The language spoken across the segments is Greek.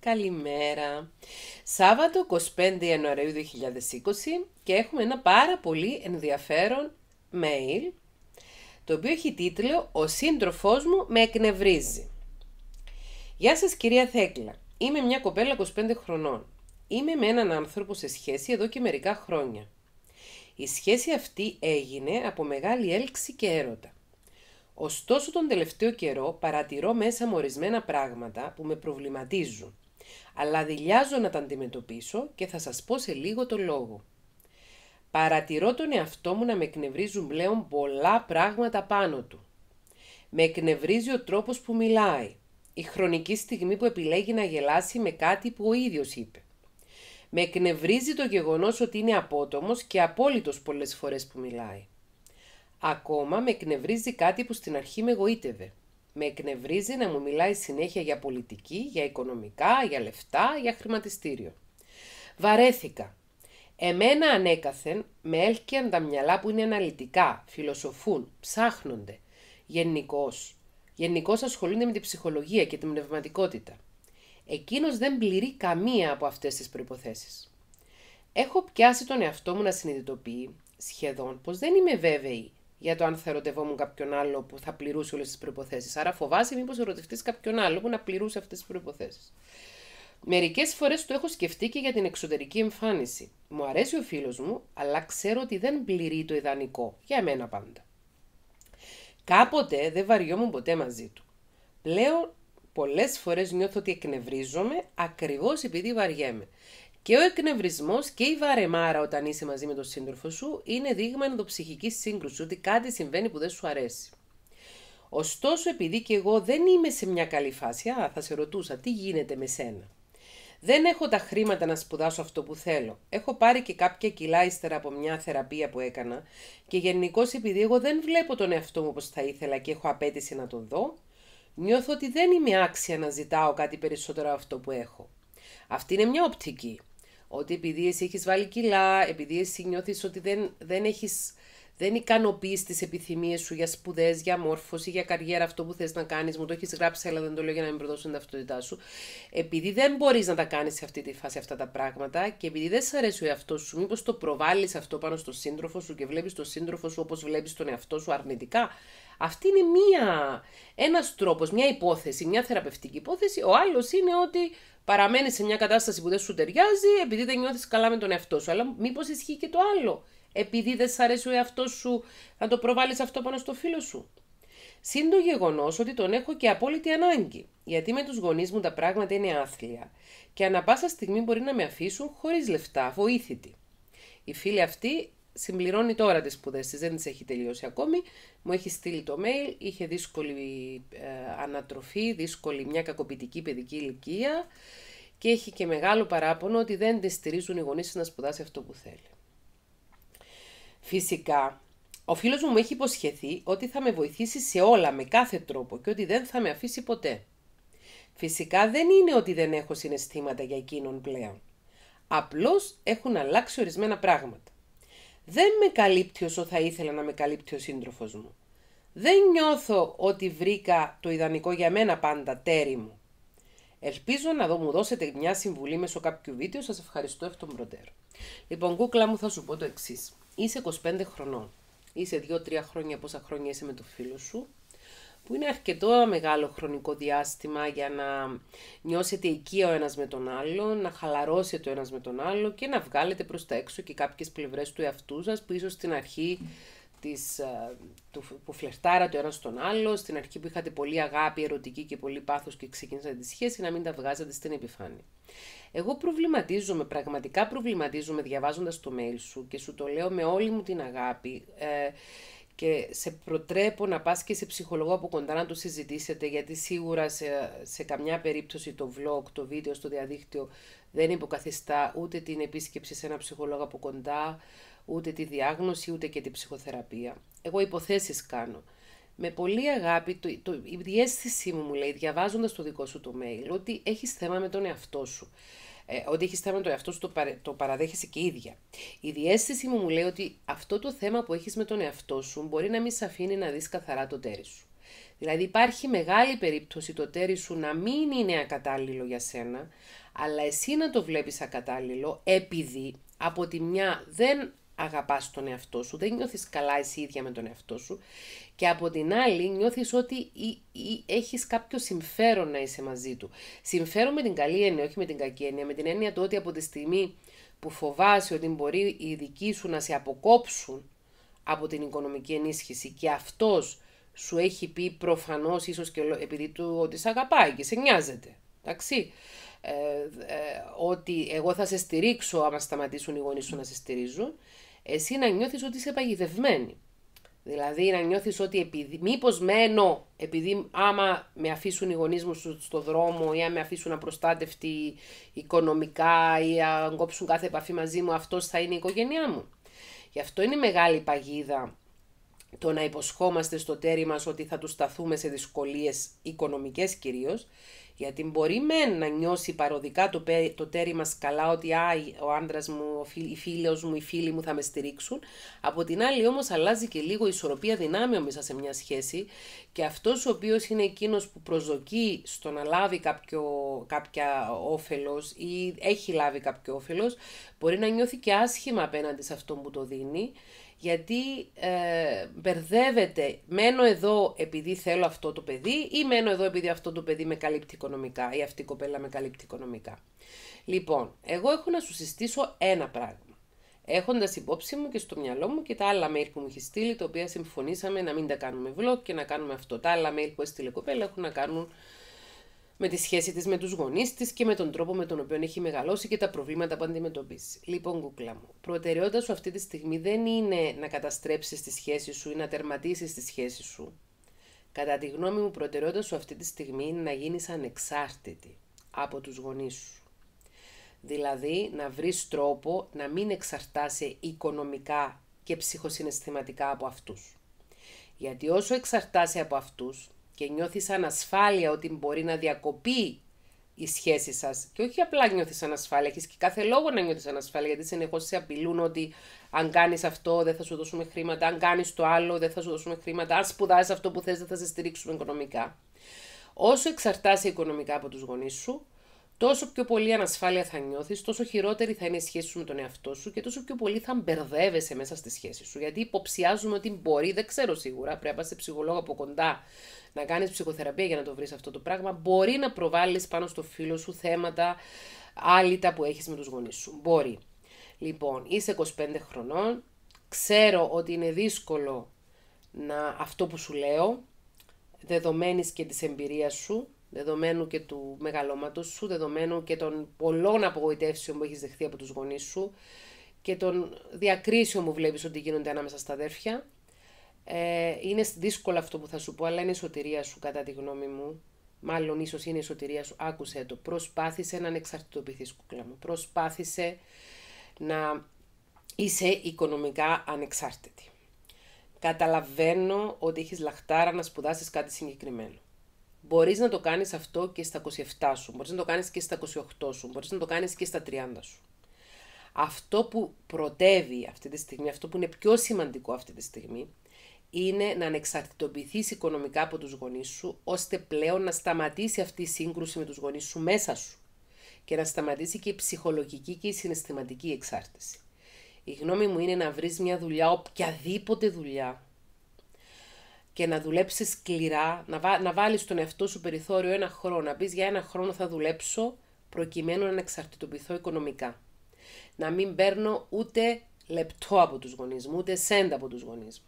Καλημέρα. Σάββατο 25 Ιανουαρίου 2020 και έχουμε ένα πάρα πολύ ενδιαφέρον mail το οποίο έχει τίτλο «Ο σύντροφός μου με εκνευρίζει». Γεια σας κυρία Θέκλα. Είμαι μια κοπέλα 25 χρονών. Είμαι με έναν άνθρωπο σε σχέση εδώ και μερικά χρόνια. Η σχέση αυτή έγινε από μεγάλη έλξη και έρωτα. Ωστόσο τον τελευταίο καιρό παρατηρώ μέσα μου ορισμένα πράγματα που με προβληματίζουν αλλά δηλιάζω να τα αντιμετωπίσω και θα σας πω σε λίγο το λόγο. Παρατηρώ τον εαυτό μου να με εκνευρίζουν πλέον πολλά πράγματα πάνω του. Με εκνευρίζει ο τρόπος που μιλάει, η χρονική στιγμή που επιλέγει να γελάσει με κάτι που ο ίδιος είπε. Με εκνευρίζει το γεγονός ότι είναι απότομος και απόλυτος πολλές φορές που μιλάει. Ακόμα με εκνευρίζει κάτι που στην αρχή με γοήτευε. Με εκνευρίζει να μου μιλάει συνέχεια για πολιτική, για οικονομικά, για λεφτά, για χρηματιστήριο. Βαρέθηκα. Εμένα ανέκαθεν με έλκυαν τα μυαλά που είναι αναλυτικά, φιλοσοφούν, ψάχνονται. Γενικώς. Γενικώς ασχολούνται με την ψυχολογία και την πνευματικότητα. Εκείνος δεν πληρεί καμία από αυτές τις προϋποθέσεις. Έχω πιάσει τον εαυτό μου να συνειδητοποιεί σχεδόν πως δεν είμαι βέβαιη για το αν θα ερωτευόμουν κάποιον άλλο που θα πληρούσε όλες τις προποθέσει. Άρα φοβάσαι μήπως ερωτευτείς κάποιον άλλο που να πληρούσε αυτές τις προποθέσει. Μερικές φορές το έχω σκεφτεί και για την εξωτερική εμφάνιση. Μου αρέσει ο φίλος μου, αλλά ξέρω ότι δεν πληρεί το ιδανικό. Για μένα πάντα. Κάποτε δεν βαριόμουν ποτέ μαζί του. Πλέον πολλές φορές νιώθω ότι εκνευρίζομαι ακριβώς επειδή βαριέμαι. Και ο εκνευρισμός και η βαρεμάρα όταν είσαι μαζί με τον σύντροφο σου είναι δείγμα ενδοψυχικής σύγκρουσης, ότι κάτι συμβαίνει που δεν σου αρέσει. Ωστόσο, επειδή και εγώ δεν είμαι σε μια καλή φάση, α, θα σε ρωτούσα τι γίνεται με σένα. Δεν έχω τα χρήματα να σπουδάσω αυτό που θέλω. Έχω πάρει και κάποια κιλά ύστερα από μια θεραπεία που έκανα και γενικώ επειδή εγώ δεν βλέπω τον εαυτό μου όπως θα ήθελα και έχω απέτηση να τον δω, νιώθω ότι δεν είμαι άξια να ζητάω κάτι περισσότερο από αυτό που έχω. Αυτή είναι μια οπτική. Ότι επειδή εσύ έχεις βάλει κιλά, επειδή εσύ νιώθεις ότι δεν, δεν έχεις δεν ικανοποιείς τις επιθυμίες σου για σπουδές, για μόρφωση, για καριέρα, αυτό που θες να κάνεις. Μου το έχεις γράψει, αλλά δεν το λέω για να μην προδώσω την ταυτότητά σου. Επειδή δεν μπορείς να τα κάνεις σε αυτή τη φάση αυτά τα πράγματα και επειδή δεν σε αρέσει ο εαυτός σου, μήπως το προβάλλεις αυτό πάνω στο σύντροφο σου και βλέπεις τον σύντροφο σου όπως βλέπεις τον εαυτό σου αρνητικά. Αυτή είναι μία, ένας τρόπος, μία υπόθεση, μία θεραπευτική υπόθεση. Ο άλλος είναι ότι παραμένεις σε μια κατάσταση που δεν σου ταιριάζει επειδή δεν νιώθεις καλά με τον εαυτό σου. Αλλά μήπως ισχύει και το άλλο επειδή δεν σ' αρέσει ο εαυτός σου, να το προβάλλεις αυτό πάνω στο φίλο σου. Συν το γεγονός ότι τον έχω και απόλυτη ανάγκη, γιατί με τους γονείς μου τα πράγματα είναι άθλια και ανα πάσα στιγμή μπορεί να με αφήσουν χωρίς λεφτά, βοήθητη. Η φίλη αυτή συμπληρώνει τώρα τις σπουδές της, δεν τις έχει τελειώσει ακόμη. Μου έχει στείλει το mail, είχε δύσκολη ε, ανατροφή, δύσκολη μια κακοποιητική παιδική ηλικία και έχει και μεγάλο παράπονο ότι δεν τη στηρίζουν οι γονείς να σπουδάσει αυτό που θέλει. Φυσικά, ο φίλος μου έχει υποσχεθεί ότι θα με βοηθήσει σε όλα με κάθε τρόπο και ότι δεν θα με αφήσει ποτέ. Φυσικά δεν είναι ότι δεν έχω συναισθήματα για εκείνον πλέον. Απλώς έχουν αλλάξει ορισμένα πράγματα. Δεν με καλύπτει όσο θα ήθελα να με καλύπτει ο σύντροφος μου. Δεν νιώθω ότι βρήκα το ιδανικό για μένα πάντα τέρι μου. Ελπίζω να δω μου δώσετε μια συμβουλή μέσω κάποιου βίντεο. Σας ευχαριστώ εκ των προτέρων. Λοιπόν, κούκλα μου θα σου πω το εξής είσαι 25 χρονών, είσαι 2-3 χρόνια, πόσα χρόνια είσαι με το φίλο σου, που είναι αρκετό μεγάλο χρονικό διάστημα για να νιώσετε οικία ο ένας με τον άλλο, να χαλαρώσετε ο ένας με τον άλλο και να βγάλετε προς τα έξω και κάποιες πλευρές του εαυτού σας που ίσως στην αρχή της, ε, του, που φλερτάρατε ο ένας στον άλλο, στην αρχή που είχατε πολύ αγάπη, ερωτική και πολύ πάθος και ξεκίνησατε τη σχέση να μην τα βγάζατε στην επιφάνεια. Εγώ προβληματίζομαι, πραγματικά προβληματίζομαι διαβάζοντας το mail σου και σου το λέω με όλη μου την αγάπη ε, και σε προτρέπω να πας και σε ψυχολογό από κοντά να το συζητήσετε γιατί σίγουρα σε, σε καμιά περίπτωση το vlog, το βίντεο στο διαδίκτυο δεν υποκαθιστά ούτε την επίσκεψη σε ένα ψυχολόγο από κοντά, ούτε τη διάγνωση, ούτε και την ψυχοθεραπεία. Εγώ υποθέσεις κάνω με πολύ αγάπη, το, η διέστησή μου μου λέει, διαβάζοντας το δικό σου το mail, ότι έχεις θέμα με τον εαυτό σου. Ε, ότι έχεις θέμα με τον εαυτό σου, το, το παραδέχεσαι και ίδια. Η διέστηση μου μου λέει ότι αυτό το θέμα που έχεις με τον εαυτό σου μπορεί να μην σε αφήνει να δεις καθαρά το τέρι σου. Δηλαδή υπάρχει μεγάλη περίπτωση το τέρι σου να μην είναι ακατάλληλο για σένα, αλλά εσύ να το βλέπεις ακατάλληλο επειδή από τη μια δεν αγαπάς τον εαυτό σου, δεν νιώθεις καλά εσύ ίδια με τον εαυτό σου και από την άλλη νιώθεις ότι έχει έχεις κάποιο συμφέρον να είσαι μαζί του. Συμφέρον με την καλή έννοια, όχι με την κακή έννοια, με την έννοια του ότι από τη στιγμή που φοβάσαι ότι μπορεί οι δικοί σου να σε αποκόψουν από την οικονομική ενίσχυση και αυτός σου έχει πει προφανώς ίσως και επειδή του ότι σε αγαπάει και σε νοιάζεται, εντάξει. Ε, ε, ότι εγώ θα σε στηρίξω άμα σταματήσουν οι γονείς σου να σε στηρίζουν εσύ να νιώθεις ότι είσαι παγιδευμένη. Δηλαδή να νιώθεις ότι επειδή, μήπως μένω, επειδή άμα με αφήσουν οι γονείς μου στο δρόμο ή αν με αφήσουν απροστάτευτη οικονομικά ή αν κόψουν κάθε επαφή μαζί μου, αυτός θα είναι η οικογένειά μου. Γι' αυτό είναι μεγάλη παγίδα το να υποσχόμαστε στο τέρι μας ότι θα τους σταθούμε σε δυσκολίες οικονομικές κυρίως, γιατί μπορεί μεν να νιώσει παροδικά το, το τέρι μας καλά ότι α, ο άντρας μου, ο φίλ, η φίλος μου, οι φίλοι μου θα με στηρίξουν. Από την άλλη όμως αλλάζει και λίγο η ισορροπία δυνάμεων μέσα σε μια σχέση και αυτός ο οποίος είναι εκείνος που προσδοκεί στο να λάβει κάποιο, κάποια όφελος ή έχει λάβει κάποιο όφελος, μπορεί να νιώθει και άσχημα απέναντι σε αυτόν που το δίνει γιατί ε, μπερδεύεται, μένω εδώ επειδή θέλω αυτό το παιδί ή μένω εδώ επειδή αυτό το παιδί με καλύπτει οικονομικά ή αυτή η κοπέλα με καλύπτει οικονομικά. Λοιπόν, εγώ έχω να σου συστήσω ένα πράγμα. Έχοντας υπόψη μου και στο μυαλό μου και τα άλλα mail που μου έχει στείλει, τα οποία συμφωνήσαμε να μην τα κάνουμε vlog και να κάνουμε αυτό. Τα άλλα mail που έστειλε κοπέλα έχουν να κάνουν με τη σχέση της με τους γονείς της και με τον τρόπο με τον οποίο έχει μεγαλώσει και τα προβλήματα που αντιμετωπίζει. Λοιπόν, κούκλα μου, προτεραιότητα σου αυτή τη στιγμή δεν είναι να καταστρέψεις τη σχέση σου ή να τερματίσεις τη σχέση σου. Κατά τη γνώμη μου, προτεραιότητα σου αυτή τη στιγμή είναι να γίνεις ανεξάρτητη από τους γονείς σου. Δηλαδή, να βρεις τρόπο να μην εξαρτάσαι οικονομικά και ψυχοσυναισθηματικά από αυτούς. Γιατί όσο εξαρτάσαι από αυτούς, και νιώθεις ανασφάλεια ότι μπορεί να διακοπεί η σχέση σας. Και όχι απλά νιώθεις ανασφάλεια, έχεις και κάθε λόγο να νιώθεις ανασφάλεια, γιατί συνεχώς σε απειλούν ότι αν κάνεις αυτό δεν θα σου δώσουμε χρήματα, αν κάνεις το άλλο δεν θα σου δώσουμε χρήματα, αν σπουδάζει αυτό που θες δεν θα σε στηρίξουμε οικονομικά. Όσο εξαρτάσαι οικονομικά από τους γονείς σου, τόσο πιο πολύ ανασφάλεια θα νιώθεις, τόσο χειρότερη θα είναι η σχέση σου με τον εαυτό σου και τόσο πιο πολύ θα μπερδεύεσαι μέσα στη σχέση σου. Γιατί υποψιάζουμε ότι μπορεί, δεν ξέρω σίγουρα, πρέπει να σε ψυχολόγο από κοντά, να κάνεις ψυχοθεραπεία για να το βρεις αυτό το πράγμα. Μπορεί να προβάλλεις πάνω στο φίλο σου θέματα άλυτα που έχεις με τους γονείς σου. Μπορεί. Λοιπόν, είσαι 25 χρονών. Ξέρω ότι είναι δύσκολο να αυτό που σου λέω, δεδομένης και της εμπειρίας σου, δεδομένου και του μεγαλώματος σου, δεδομένου και των πολλών απογοητεύσεων που έχεις δεχθεί από τους γονείς σου και των διακρίσεων που βλέπεις ότι γίνονται ανάμεσα στα αδέρφια. Ε, είναι δύσκολο αυτό που θα σου πω, αλλά είναι η σωτηρία σου κατά τη γνώμη μου. Μάλλον ίσως είναι η σωτηρία σου, άκουσέ το. Προσπάθησε να ανεξαρτητοποιηθείς κούκλα μου. Προσπάθησε να είσαι οικονομικά ανεξάρτητη. Καταλαβαίνω ότι έχεις λαχτάρα να σπουδάσεις κάτι συγκεκριμένο Μπορείς να το κάνεις αυτό και στα 27 σου, μπορείς να το κάνεις και στα 28 σου, μπορείς να το κάνεις και στα 30 σου. Αυτό που πρωτεύει αυτή τη στιγμή, αυτό που είναι πιο σημαντικό αυτή τη στιγμή, είναι να ανεξαρτητοποιηθείς οικονομικά από τους γονείς σου, ώστε πλέον να σταματήσει αυτή η σύγκρουση με τους γονείς σου μέσα σου και να σταματήσει και η ψυχολογική και η συναισθηματική εξάρτηση. Η γνώμη μου είναι να βρεις μια δουλειά, οποιαδήποτε δουλειά, και να δουλέψεις σκληρά, να, βά, να βάλεις τον εαυτό σου περιθώριο ένα χρόνο, να πεις για ένα χρόνο θα δουλέψω προκειμένου να εξαρτητοποιηθώ οικονομικά. Να μην παίρνω ούτε λεπτό από τους γονείς μου, ούτε σέντα από τους γονείς μου.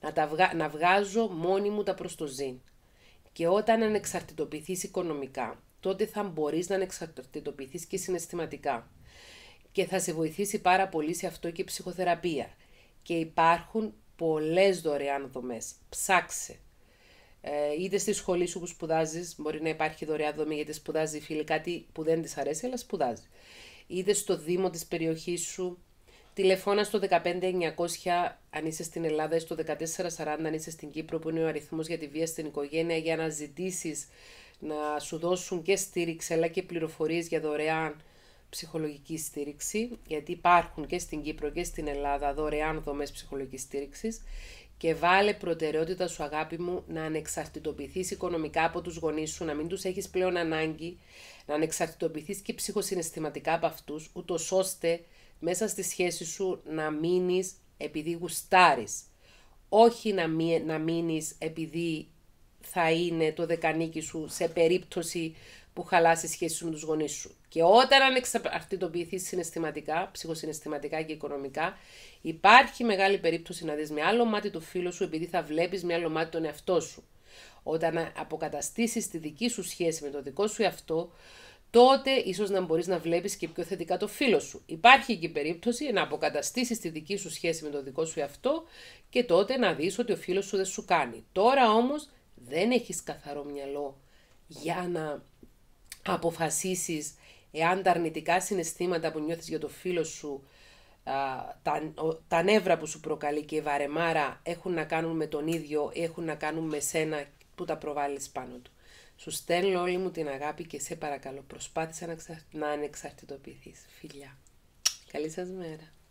Να, τα να βγάζω μόνη μου τα προς το ζήν. Και όταν ανεξαρτητοποιηθείς οικονομικά, τότε θα μπορείς να ανεξαρτητοποιηθείς και συναισθηματικά. Και θα σε βοηθήσει πάρα πολύ σε αυτό και η ψυχοθεραπεία. Και υπάρχουν πολλές δωρεάν δομές. Ψάξε. Ε, είτε στη σχολή σου που σπουδάζεις, μπορεί να υπάρχει δωρεάν δομή γιατί σπουδάζει η φίλη κάτι που δεν της αρέσει, αλλά σπουδάζει. Είτε στο δήμο της περιοχής σου, τηλεφώνας στο 15900 αν είσαι στην Ελλάδα ή στο 1440 αν είσαι στην Κύπρο που είναι ο αριθμός για τη βία στην οικογένεια για να ζητήσεις να σου δώσουν και στήριξη αλλά και πληροφορίες για δωρεάν ψυχολογική στήριξη, γιατί υπάρχουν και στην Κύπρο και στην Ελλάδα δωρεάν δομές ψυχολογικής στήριξης και βάλε προτεραιότητα σου αγάπη μου να ανεξαρτητοποιηθείς οικονομικά από τους γονείς σου, να μην τους έχεις πλέον ανάγκη, να ανεξαρτητοποιηθείς και ψυχοσυναισθηματικά από αυτούς, ούτως ώστε μέσα στη σχέση σου να μείνεις επειδή γουστάρεις. Όχι να, να μείνεις επειδή θα είναι το δεκανίκι σου σε περίπτωση που χαλάσει σχέση με τους γονείς σου. Και όταν ανεξαρτητοποιηθεί συναισθηματικά, ψυχοσυναισθηματικά και οικονομικά, υπάρχει μεγάλη περίπτωση να δεις με άλλο μάτι το φίλο σου, επειδή θα βλέπεις με άλλο μάτι τον εαυτό σου. Όταν αποκαταστήσεις τη δική σου σχέση με το δικό σου εαυτό, τότε ίσως να μπορείς να βλέπεις και πιο θετικά το φίλο σου. Υπάρχει εκεί περίπτωση να αποκαταστήσεις τη δική σου σχέση με το δικό σου εαυτό και τότε να δεις ότι ο φίλος σου δεν σου κάνει. Τώρα όμως, δεν έχεις καθαρό μυαλό για να αποφασίσεις εάν τα αρνητικά συναισθήματα που νιώθεις για το φίλο σου, τα, τα νεύρα που σου προκαλεί και η βαρεμάρα έχουν να κάνουν με τον ίδιο ή έχουν να κάνουν με σένα που τα προβάλλεις πάνω του. Σου στέλνω όλη μου την αγάπη και σε παρακαλώ προσπάθησα να, ξα... να ανεξαρτητοποιηθείς. Φιλιά. Καλή σας μέρα.